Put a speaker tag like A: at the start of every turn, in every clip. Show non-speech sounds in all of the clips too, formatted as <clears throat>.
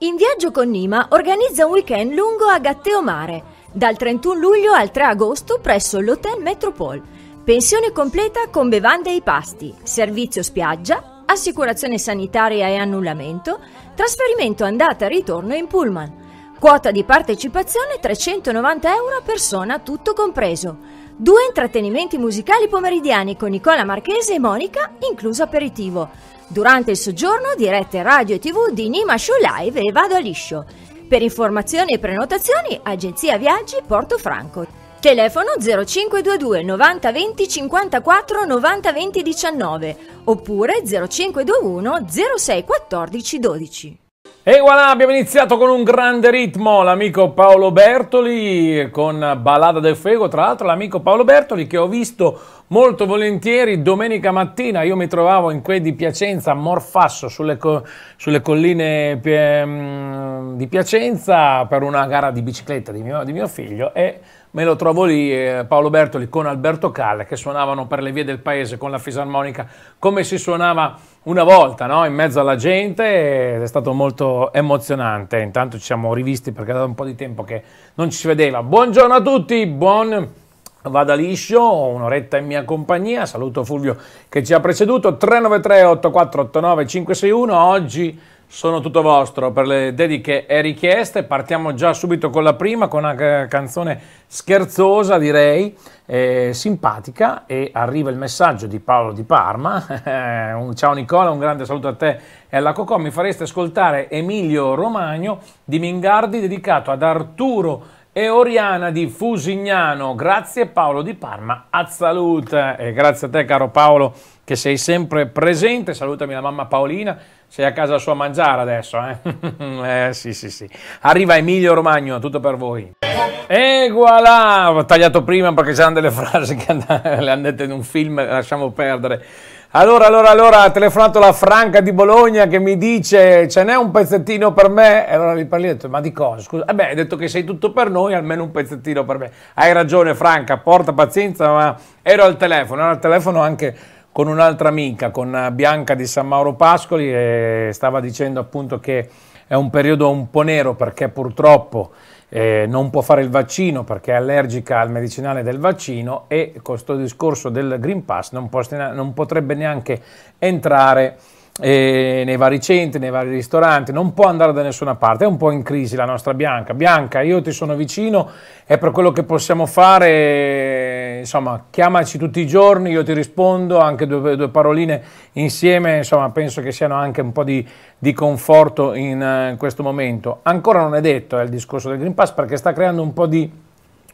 A: In viaggio con Nima organizza un weekend lungo a Gatteo Mare, dal 31 luglio al 3 agosto presso l'Hotel Metropole. Pensione completa con bevande e pasti, servizio spiaggia, assicurazione sanitaria e annullamento, trasferimento andata e ritorno in pullman. Quota di partecipazione 390 euro a persona, tutto compreso. Due intrattenimenti musicali pomeridiani con Nicola Marchese e Monica, incluso aperitivo. Durante il soggiorno dirette radio e tv di Nima Show Live e Vado a Liscio. Per informazioni e prenotazioni, Agenzia Viaggi Porto Franco. Telefono 0522 90 20 54 90 20 19 oppure 0521 06 14 12.
B: E voilà, abbiamo iniziato con un grande ritmo, l'amico Paolo Bertoli con Balada del Fego, tra l'altro l'amico Paolo Bertoli che ho visto molto volentieri domenica mattina, io mi trovavo in quei di Piacenza, a Morfasso, sulle, co sulle colline ehm, di Piacenza per una gara di bicicletta di mio, di mio figlio e me lo trovo lì eh, Paolo Bertoli con Alberto Calle che suonavano per le vie del paese con la fisarmonica come si suonava una volta no? in mezzo alla gente ed è stato molto emozionante. Intanto ci siamo rivisti perché da un po' di tempo che non ci si vedeva. Buongiorno a tutti, buon... Vada liscio, un'oretta in mia compagnia, saluto Fulvio che ci ha preceduto, 393 8489 561, oggi sono tutto vostro per le dediche e richieste. Partiamo già subito con la prima, con una canzone scherzosa direi, eh, simpatica e arriva il messaggio di Paolo di Parma. <laughs> un, ciao Nicola, un grande saluto a te e alla Cocò. Mi fareste ascoltare Emilio Romagno di Mingardi dedicato ad Arturo Romagno e Oriana di Fusignano. Grazie Paolo di Parma, a salute. E grazie a te caro Paolo che sei sempre presente. Salutami la mamma Paolina, sei a casa sua a mangiare adesso. Eh? <laughs> eh sì sì sì. Arriva Emilio Romagno, tutto per voi. E voilà, ho tagliato prima perché c'erano delle frasi che <laughs> le hanno dette in un film, lasciamo perdere. Allora, allora, allora, ha telefonato la Franca di Bologna che mi dice ce n'è un pezzettino per me. E allora gli per ho detto, ma di cosa? Scusa, eh beh, hai detto che sei tutto per noi, almeno un pezzettino per me. Hai ragione Franca, porta pazienza, ma ero al telefono, ero al telefono anche con un'altra amica, con Bianca di San Mauro Pascoli e stava dicendo appunto che è un periodo un po' nero perché purtroppo eh, non può fare il vaccino perché è allergica al medicinale del vaccino e con questo discorso del Green Pass non, post- non potrebbe neanche entrare eh, nei vari centri, nei vari ristoranti, non può andare da nessuna parte, è un po' in crisi la nostra Bianca. Bianca, io ti sono vicino, è per quello che possiamo fare, insomma, chiamaci tutti i giorni, io ti rispondo, anche due, due paroline insieme, insomma, penso che siano anche un po' di, di conforto in, eh, in questo momento. Ancora non è detto, è eh, il discorso del Green Pass, perché sta creando un po' di...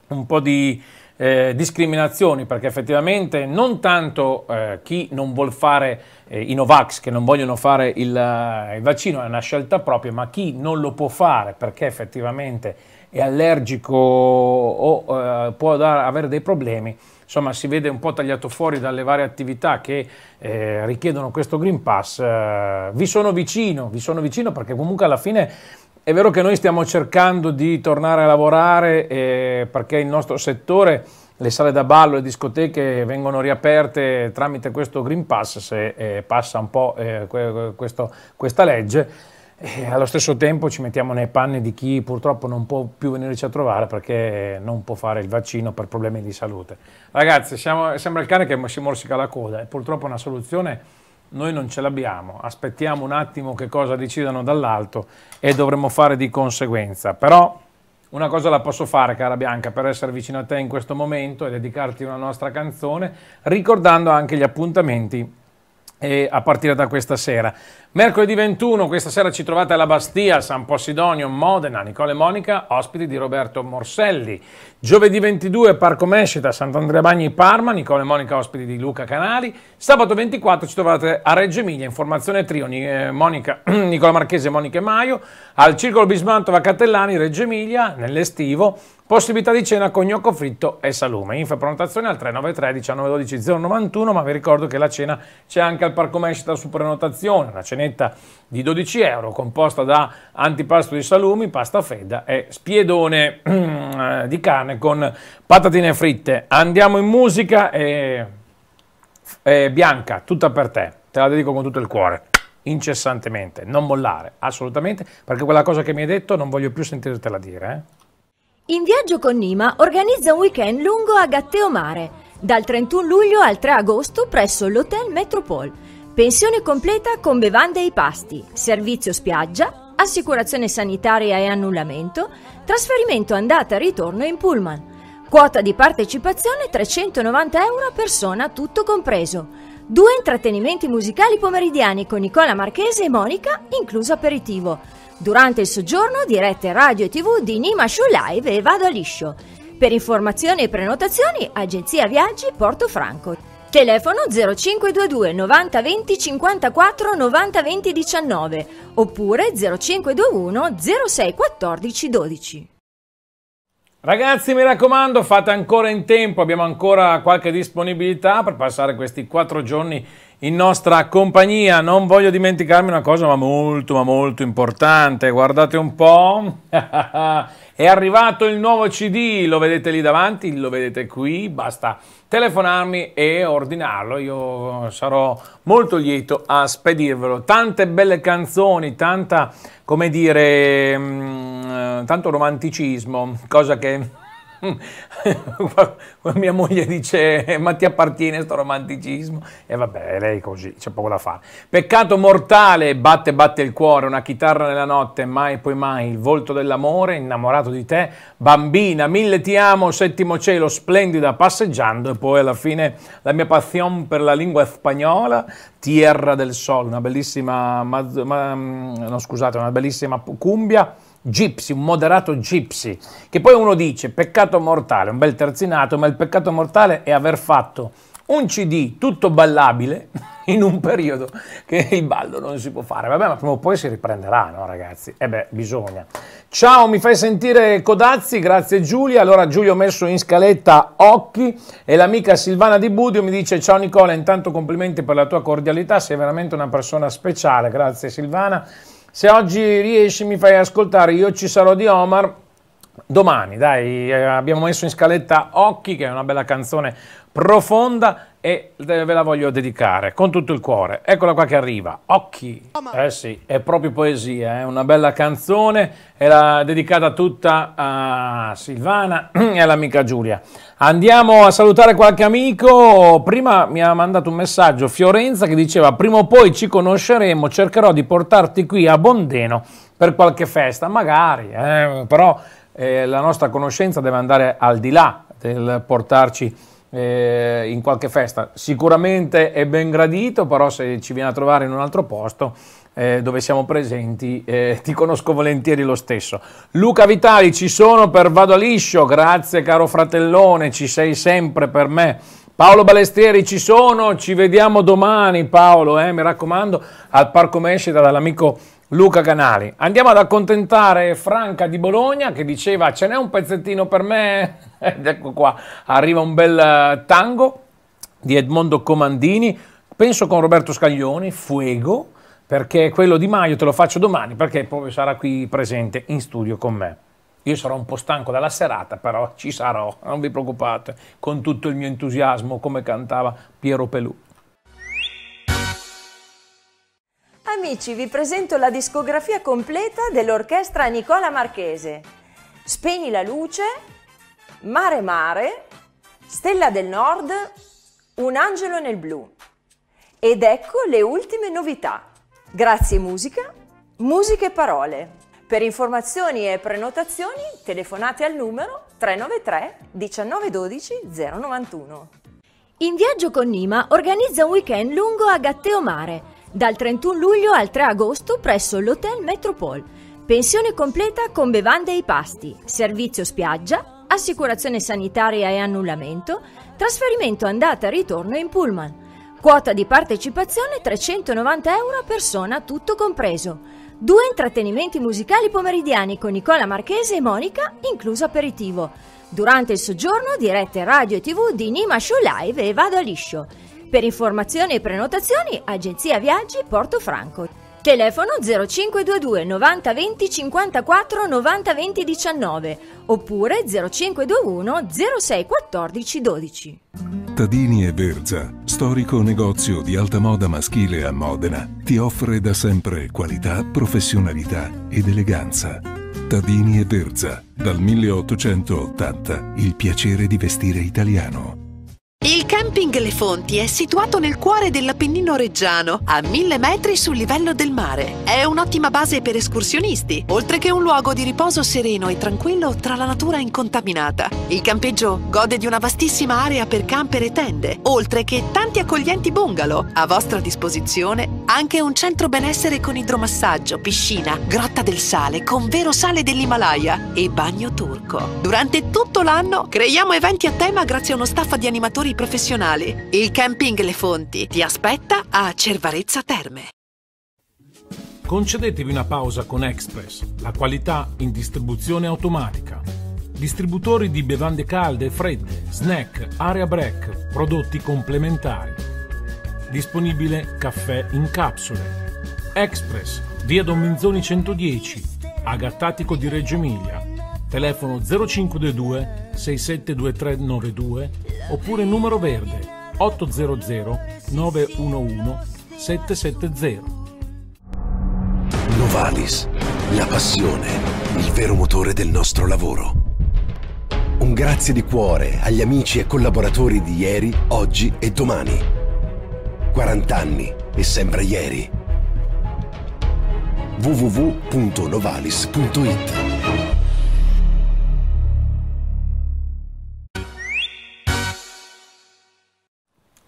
B: Un po di eh, discriminazioni, perché effettivamente non tanto eh, chi non vuole fare eh, i Novax, che non vogliono fare il, eh, il vaccino, è una scelta propria, ma chi non lo può fare perché effettivamente è allergico o eh, può dar, avere dei problemi, insomma si vede un po' tagliato fuori dalle varie attività che eh, richiedono questo Green Pass, eh, vi sono vicino, vi sono vicino perché comunque alla fine è vero che noi stiamo cercando di tornare a lavorare eh, perché il nostro settore, le sale da ballo, le discoteche vengono riaperte tramite questo Green Pass se eh, passa un po' eh, questo, questa legge. E allo stesso tempo ci mettiamo nei panni di chi purtroppo non può più venirci a trovare perché non può fare il vaccino per problemi di salute. Ragazzi, siamo, sembra il cane che si morsica la coda, è purtroppo una soluzione noi non ce l'abbiamo, aspettiamo un attimo che cosa decidano dall'alto e dovremo fare di conseguenza. Però una cosa la posso fare, cara Bianca, per essere vicino a te in questo momento e dedicarti una nostra canzone, ricordando anche gli appuntamenti eh, a partire da questa sera. Mercoledì 21, questa sera ci trovate alla Bastia, San Possidonio, Modena, Nicole e Monica, ospiti di Roberto Morselli. Giovedì 22, Parco Mescita, Sant'Andrea Bagni, Parma, Nicole e Monica, ospiti di Luca Canali. Sabato 24 ci trovate a Reggio Emilia, informazione trio, eh, Monica, <clears throat> Nicola Marchese, Monica e Maio, al Circolo Bismantova, Catellani, Reggio Emilia, nell'estivo, Possibilità di cena con gnocco fritto e salume. Info e prenotazione al 393 1912 091, ma vi ricordo che la cena c'è anche al Parco Mescita su prenotazione, una cena scatoletta di 12 euro composta da antipasto di salumi, pasta fredda e spiedone <clears throat> di carne con patatine fritte. Andiamo in musica e, e Bianca, tutta per te, te la dedico con tutto il cuore incessantemente, non mollare, assolutamente, perché quella cosa che mi hai detto non voglio più sentirtela dire. Eh?
A: In viaggio con Nima organizza un weekend lungo a Gatteo Mare, dal 31 luglio al 3 agosto presso l'Hotel Metropole. Pensione completa con bevande e pasti, servizio spiaggia, assicurazione sanitaria e annullamento, trasferimento andata e ritorno in pullman. Quota di partecipazione 390 euro a persona, tutto compreso. Due intrattenimenti musicali pomeridiani con Nicola Marchese e Monica, incluso aperitivo. Durante il soggiorno dirette radio e tv di Nima Show Live e Vado a Liscio. Per informazioni e prenotazioni, Agenzia Viaggi Porto Portofranco. Telefono 0522 90 20 54 90 20 19 oppure 0521 06 14 12.
B: Ragazzi mi raccomando fate ancora in tempo, abbiamo ancora qualche disponibilità per passare questi quattro giorni in nostra compagnia. Non voglio dimenticarmi una cosa, ma molto, ma molto importante. Guardate un po'. <laughs> È arrivato il nuovo CD, lo vedete lì davanti, lo vedete qui, basta telefonarmi e ordinarlo, io sarò molto lieto a spedirvelo. Tante belle canzoni, tanta, come dire, mm, tanto romanticismo, cosa che <laughs> mia moglie dice eh, ma ti appartiene questo romanticismo e vabbè lei così c'è poco da fare peccato mortale batte batte il cuore una chitarra nella notte mai poi mai il volto dell'amore innamorato di te bambina mille ti amo settimo cielo splendida passeggiando e poi alla fine la mia passione per la lingua spagnola Tierra del Sol una bellissima ma, ma, mm, no, scusate una bellissima cumbia gipsy, un moderato gipsy, che poi uno dice peccato mortale, un bel terzinato, ma il peccato mortale è aver fatto un CD tutto ballabile <laughs> in un periodo che il ballo non si può fare. Vabbè, ma prima o poi si riprenderà, no ragazzi? E eh beh, bisogna. Ciao, mi fai sentire Codazzi, grazie Giulia. Allora Giulio ho messo in scaletta Occhi e l'amica Silvana Di Budio mi dice ciao Nicola, intanto complimenti per la tua cordialità, sei veramente una persona speciale, grazie Silvana. Se oggi riesci mi fai ascoltare Io ci sarò di Omar, domani, dai, eh, abbiamo messo in scaletta Occhi, che è una bella canzone profonda e ve la voglio dedicare con tutto il cuore. Eccola qua che arriva, Occhi. Eh sì, è proprio poesia, è eh? una bella canzone, era dedicata tutta a Silvana <clears throat> e all'amica Giulia. Andiamo a salutare qualche amico, prima mi ha mandato un messaggio Fiorenza che diceva prima o poi ci conosceremo, cercherò di portarti qui a Bondeno per qualche festa, magari, eh? però eh, la nostra conoscenza deve andare al di là del portarci a eh, in qualche festa. Sicuramente è ben gradito, però se ci viene a trovare in un altro posto eh, dove siamo presenti eh, <laughs> ti conosco volentieri lo stesso. Luca Vitali, ci sono per Vado a Liscio, grazie caro fratellone, ci sei sempre per me. Paolo Balestieri ci sono, ci vediamo domani Paolo, eh, mi raccomando, al Parco Mescita dall'amico Luca Canali. Andiamo ad accontentare Franca di Bologna che diceva ce n'è un pezzettino per me <laughs> ed ecco qua, arriva un bel eh, tango di Edmondo Comandini, penso con Roberto Scaglioni, Fuego, perché quello di Maio te lo faccio domani perché poi sarà qui presente in studio con me. Io sarò un po' stanco dalla serata, però ci sarò, non vi preoccupate, con tutto il mio entusiasmo, come cantava Piero Pelù.
A: Amici, vi presento la discografia completa dell'orchestra Nicola Marchese. Spegni la luce, Mare Mare, Stella del Nord, Un angelo nel blu. Ed ecco le ultime novità. Grazie musica, musica e parole. Per informazioni e prenotazioni telefonate al numero 393 1912 091. In viaggio con Nima organizza un weekend lungo a Gatteo Mare, dal 31 luglio al 3 agosto presso l'Hotel Metropol. Pensione completa con bevande e pasti, servizio spiaggia, assicurazione sanitaria e annullamento, trasferimento andata e ritorno in pullman. Quota di partecipazione 390 euro a persona, tutto compreso. Due intrattenimenti musicali pomeridiani con Nicola Marchese e Monica, incluso aperitivo. Durante il soggiorno dirette radio e tv di Nima Show Live e Vado a Liscio. Per informazioni e prenotazioni, agenzia viaggi Porto Portofranco. Telefono 0522 90 20 54 90 20 19 oppure 0521 06 14 12.
B: Tadini e Verza, storico negozio di alta moda maschile a Modena, ti offre da sempre qualità, professionalità ed eleganza. Tadini e Verza, dal 1880, il piacere di vestire
A: italiano. Il camping Le Fonti è situato nel cuore dell'Appennino Reggiano, a mille metri sul livello del mare. È un'ottima base per escursionisti, oltre che un luogo di riposo sereno e tranquillo tra la natura incontaminata. Il campeggio gode di una vastissima area per camper e tende, oltre che tanti accoglienti bungalow a vostra disposizione, anche un centro benessere con idromassaggio, piscina, grotta del sale con vero sale dell'Himalaya e bagno turco. Durante tutto l'anno creiamo eventi a tema grazie a uno staff di animatori camminatori professionali. Il Camping Le Fonti ti aspetta a Cervarezza Terme.
B: Concedetevi una pausa con Express, la qualità in distribuzione automatica. Distributori di bevande calde e fredde, snack, area break, prodotti complementari. Disponibile caffè in capsule. Express, via Don Minzoni 110, a Gattatico di Reggio Emilia telefono 0522 672392 oppure numero verde 800 911 770. Novalis, la passione, il vero motore del nostro lavoro. Un grazie di cuore agli amici e collaboratori di ieri, oggi e domani. 40 anni e sempre ieri. www.novalis.it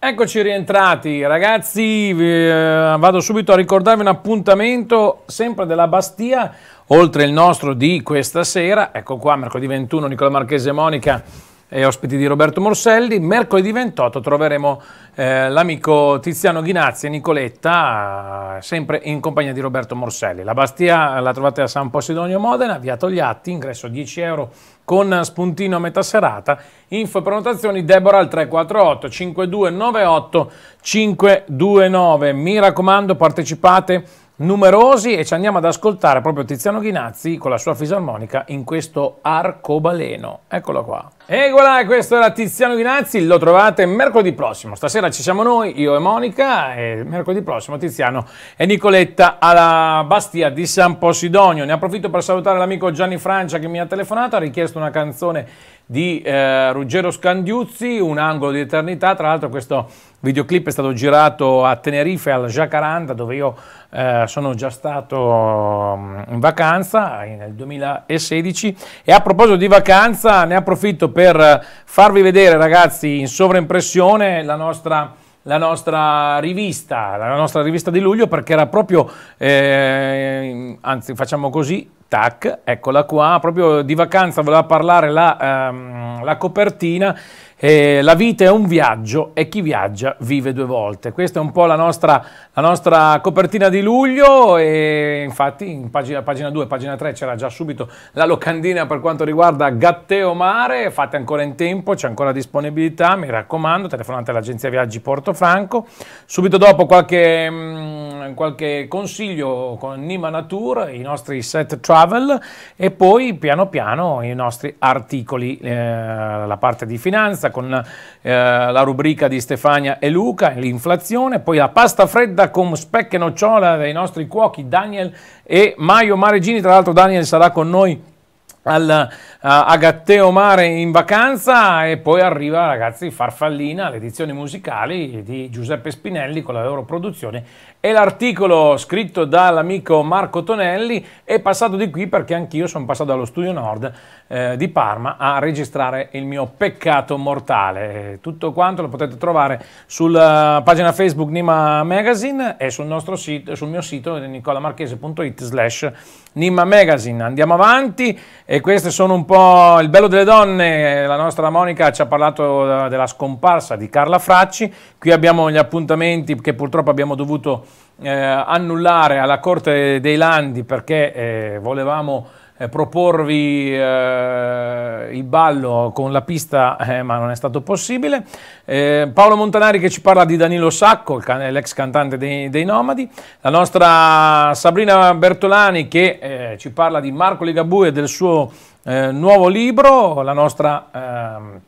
B: Eccoci rientrati ragazzi, eh, vado subito a ricordarvi un appuntamento sempre della Bastia, oltre il nostro di questa sera, ecco qua mercoledì 21 Nicola Marchese e Monica e ospiti di Roberto Morselli. Mercoledì 28 troveremo eh, l'amico Tiziano Ghinazzi e Nicoletta, sempre in compagnia di Roberto Morselli. La Bastia la trovate a San Posidonio Modena, via Togliatti, ingresso 10 euro con spuntino a metà serata. Info e prenotazioni Deborah al 348 5298 529. Mi raccomando, partecipate numerosi e ci andiamo ad ascoltare proprio Tiziano Ghinazzi con la sua fisarmonica in questo arcobaleno. Eccolo qua. E voilà, questo era Tiziano Ghinazzi, lo trovate mercoledì prossimo. Stasera ci siamo noi, io e Monica, e mercoledì prossimo Tiziano e Nicoletta alla Bastia di San Posidonio. Ne approfitto per salutare l'amico Gianni Francia che mi ha telefonato, ha richiesto una canzone di eh, Ruggero Scandiuzzi, Un angolo di eternità, tra l'altro questo videoclip è stato girato a Tenerife, al Jacaranda, dove io eh, sono già stato mm, in vacanza eh, nel 2016 e a proposito di vacanza ne approfitto per eh, farvi vedere ragazzi in sovraimpressione la nostra la nostra rivista, la nostra rivista di luglio, perché era proprio, eh, anzi facciamo così, tac, eccola qua, proprio di vacanza voleva parlare la, ehm, la copertina eh, la vita è un viaggio e chi viaggia vive due volte. Questa è un po' la nostra, la nostra copertina di luglio e infatti in pagina, pagina 2 pagina 3 c'era già subito la locandina per quanto riguarda Gatteo Mare. Fate ancora in tempo, c'è ancora disponibilità, mi raccomando, telefonate all'agenzia Viaggi Porto Franco. Subito dopo qualche, mh, mm, qualche consiglio con Nima Natur, i nostri set travel e poi piano piano i nostri articoli, eh, la parte di finanza, con eh, la rubrica di Stefania e Luca, l'inflazione, poi la pasta fredda con specchio e nocciola dei nostri cuochi Daniel e Maio Maregini, tra l'altro Daniel sarà con noi al uh, eh, Agatteo Mare in vacanza e poi arriva ragazzi Farfallina, le edizioni musicali di Giuseppe Spinelli con la loro produzione e l'articolo scritto dall'amico Marco Tonelli è passato di qui perché anch'io sono passato dallo studio nord eh, di Parma a registrare il mio peccato mortale. Eh, tutto quanto lo potete trovare sulla pagina Facebook Nima Magazine e sul, sito, sul mio sito nicolamarchese.it slash Nimma Magazine. Andiamo avanti e queste sono un po' il bello delle donne. La nostra Monica ci ha parlato eh, della scomparsa di Carla Fracci. Qui abbiamo gli appuntamenti che purtroppo abbiamo dovuto eh, annullare alla Corte dei Landi perché eh, volevamo eh, proporvi eh, il ballo con la pista, eh, ma non è stato possibile. Eh, Paolo Montanari che ci parla di Danilo Sacco, can l'ex cantante dei, dei, Nomadi. La nostra Sabrina Bertolani che eh, ci parla di Marco Ligabue e del suo eh, nuovo libro. La nostra... Ehm,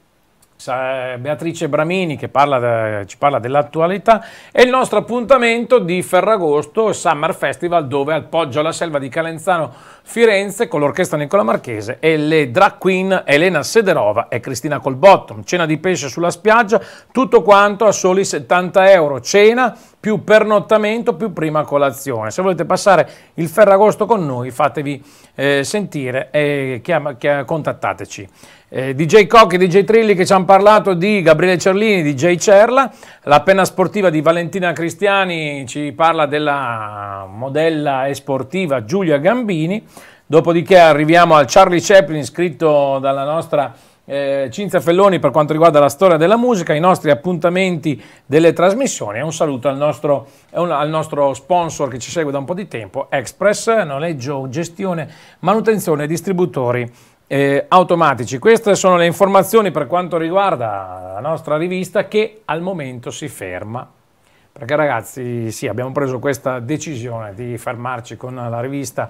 B: Beatrice Bramini che parla da, ci parla dell'attualità e il nostro appuntamento di Ferragosto Summer Festival dove al Poggio alla Selva di Calenzano Firenze con l'orchestra Nicola Marchese e le drag queen Elena Sederova e Cristina Colbottom cena di pesce sulla spiaggia, tutto quanto a soli 70 euro, cena più pernottamento, più prima colazione. Se volete passare il Ferragosto con noi, fatevi eh, sentire e chiama, chiama, contattateci. Eh, DJ Cocchi, DJ Trilli che ci hanno parlato di Gabriele Cerlini, DJ Cerla, la penna sportiva di Valentina Cristiani ci parla della modella esportiva Giulia Gambini, dopodiché arriviamo al Charlie Chaplin scritto dalla nostra eh, Cinzia Felloni per quanto riguarda la storia della musica, i nostri appuntamenti delle trasmissioni. e Un saluto al nostro, eh, al nostro sponsor che ci segue da un po' di tempo, Express, noleggio, gestione, manutenzione e distributori eh, automatici. Queste sono le informazioni per quanto riguarda la nostra rivista che al momento si ferma. Perché ragazzi, sì, abbiamo preso questa decisione di fermarci con la rivista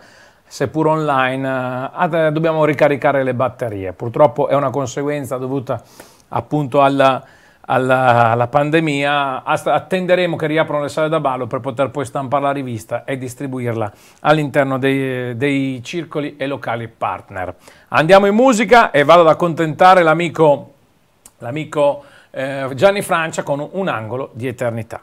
B: seppur online, eh, eh, dobbiamo ricaricare le batterie. Purtroppo è una conseguenza dovuta appunto alla, alla, alla pandemia. attenderemo che riaprano le sale da ballo per poter poi stampare la rivista e distribuirla all'interno dei, dei circoli e locali partner. Andiamo in musica e vado ad accontentare l'amico, l'amico eh, Gianni Francia con un angolo di eternità.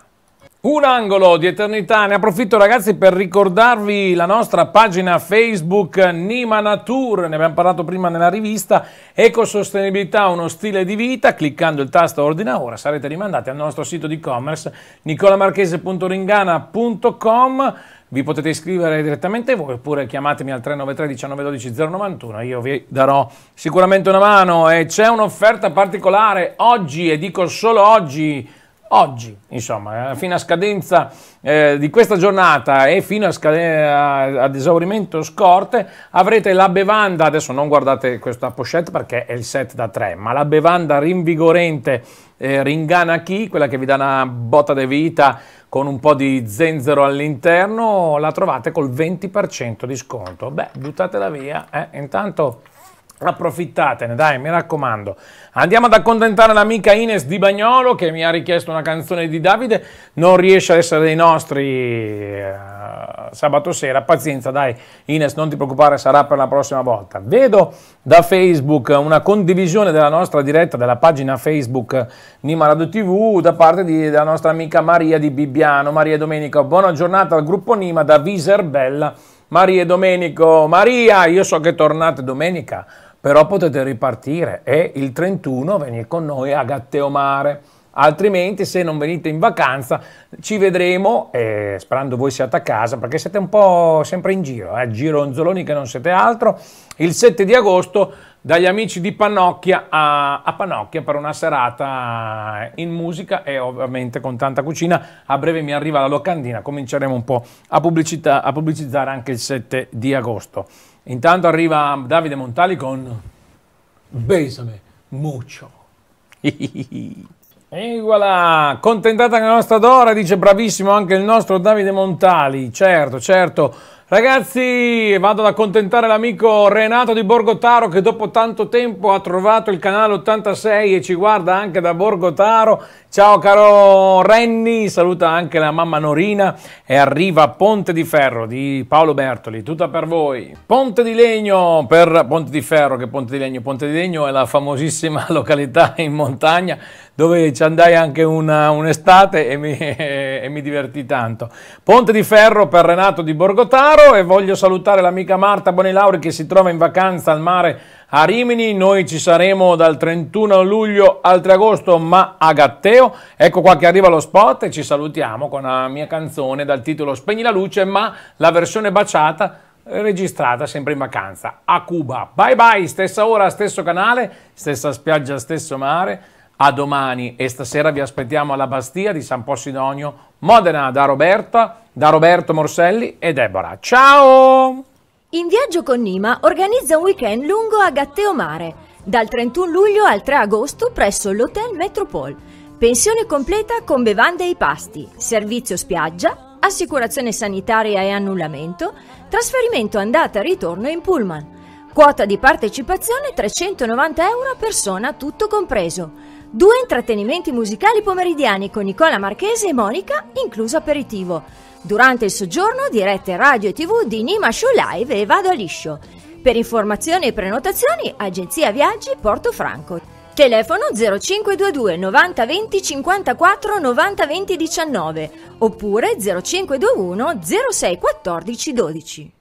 B: Un angolo di eternità, ne approfitto ragazzi per ricordarvi la nostra pagina Facebook Nima Natur, ne abbiamo parlato prima nella rivista, Ecosostenibilità, uno stile di vita, cliccando il tasto ordina ora sarete rimandati al nostro sito di e-commerce nicolamarchese.ringana.com vi potete iscrivere direttamente voi oppure chiamatemi al 393 1912 091 io vi darò sicuramente una mano e c'è un'offerta particolare oggi e dico solo oggi oggi, insomma, eh, fino a scadenza eh, di questa giornata e fino eh, a ad esaurimento scorte, avrete la bevanda, adesso non guardate questa pochette perché è il set da 3, ma la bevanda rinvigorente eh, Ringana Key, quella che vi dà una botta di vita con un po' di zenzero all'interno, la trovate col 20% di sconto. Beh, buttatela via, eh? intanto approfittatene, dai, mi raccomando. Andiamo ad accontentare l'amica Ines Di Bagnolo che mi ha richiesto una canzone di Davide, non riesce ad essere dei nostri eh, sabato sera, pazienza, dai, Ines, non ti preoccupare, sarà per la prossima volta. Vedo da Facebook una condivisione della nostra diretta della pagina Facebook Nimarado TV da parte di, della nostra amica Maria di Bibbiano. Maria Domenica, buona giornata al gruppo Nima da Viserbella Maria e Domenico. Maria, io so che tornate domenica, però potete ripartire e il 31 venire con noi a Gatteomare altrimenti se non venite in vacanza ci vedremo, eh, sperando voi siate a casa, perché siete un po' sempre in giro, eh, gironzoloni che non siete altro, il 7 di agosto dagli amici di Pannocchia a, a, Pannocchia per una serata in musica e ovviamente con tanta cucina. A breve mi arriva la locandina, cominceremo un po' a, a pubblicizzare anche il 7 di agosto. Intanto arriva Davide Montali con Besame Muccio. <laughs> E voilà, contentata la nostra Dora, dice bravissimo anche il nostro Davide Montali, certo, certo. Ragazzi, vado ad accontentare l'amico Renato di Borgotaro che dopo tanto tempo ha trovato il canale 86 e ci guarda anche da Borgotaro. Ciao caro Renny, saluta anche la mamma Norina e arriva Ponte di Ferro di Paolo Bertoli, tutta per voi. Ponte di Legno per Ponte di Ferro, che Ponte di Legno, Ponte di Legno è la famosissima <laughs> località in montagna dove ci andai anche una, un'estate e mi, <laughs> e mi divertì tanto. Ponte di Ferro per Renato di Borgotaro e voglio salutare l'amica Marta Bonilauri che si trova in vacanza al mare a Rimini, noi ci saremo dal 31 luglio al 3 agosto, ma a Gatteo. Ecco qua che arriva lo spot e ci salutiamo con la mia canzone dal titolo Spegni la luce, ma la versione baciata eh, registrata sempre in vacanza a Cuba. Bye bye, stessa ora, stesso canale, stessa spiaggia, stesso mare. A domani e stasera vi aspettiamo alla Bastia di San Possidonio, Modena da Roberta, da Roberto Morselli e Deborah.
A: Ciao! In viaggio con Nima organizza un weekend lungo a Gatteo Mare, dal 31 luglio al 3 agosto presso l'Hotel Metropole. Pensione completa con bevande e pasti, servizio spiaggia, assicurazione sanitaria e annullamento, trasferimento andata e ritorno in pullman. Quota di partecipazione 390 euro a persona, tutto compreso. Due intrattenimenti musicali pomeridiani con Nicola Marchese e Monica, incluso aperitivo. Durante il soggiorno dirette radio e tv di Nima Show Live e Vado a Liscio. Per informazioni e prenotazioni, Agenzia Viaggi Porto Franco. Telefono 0522 9020 54 9020 19 oppure 0521 0614 12.